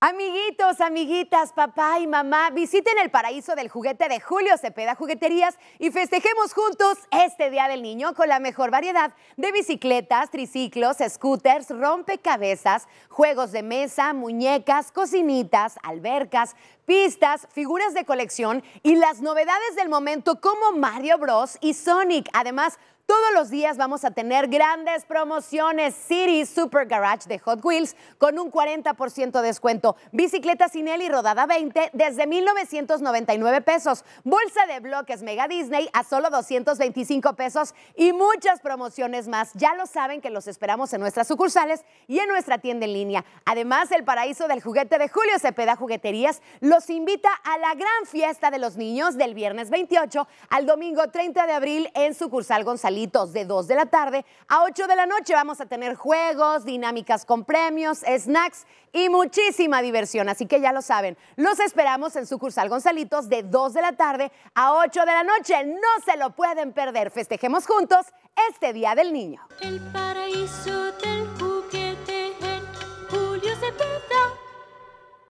Amiguitos, amiguitas, papá y mamá, visiten el paraíso del juguete de Julio Cepeda Jugueterías y festejemos juntos este Día del Niño con la mejor variedad de bicicletas, triciclos, scooters, rompecabezas, juegos de mesa, muñecas, cocinitas, albercas, pistas, figuras de colección y las novedades del momento como Mario Bros y Sonic. Además, todos los días vamos a tener grandes promociones City Super Garage de Hot Wheels con un 40% de descuento. Bicicleta y rodada 20 desde 1999 pesos. Bolsa de bloques Mega Disney a solo 225 pesos y muchas promociones más. Ya lo saben que los esperamos en nuestras sucursales y en nuestra tienda en línea. Además, el paraíso del juguete de Julio Cepeda Jugueterías los invita a la gran fiesta de los niños del viernes 28 al domingo 30 de abril en sucursal González de 2 de la tarde a 8 de la noche. Vamos a tener juegos, dinámicas con premios, snacks y muchísima diversión. Así que ya lo saben, los esperamos en sucursal Gonzalitos de 2 de la tarde a 8 de la noche. No se lo pueden perder. Festejemos juntos este Día del Niño. El paraíso del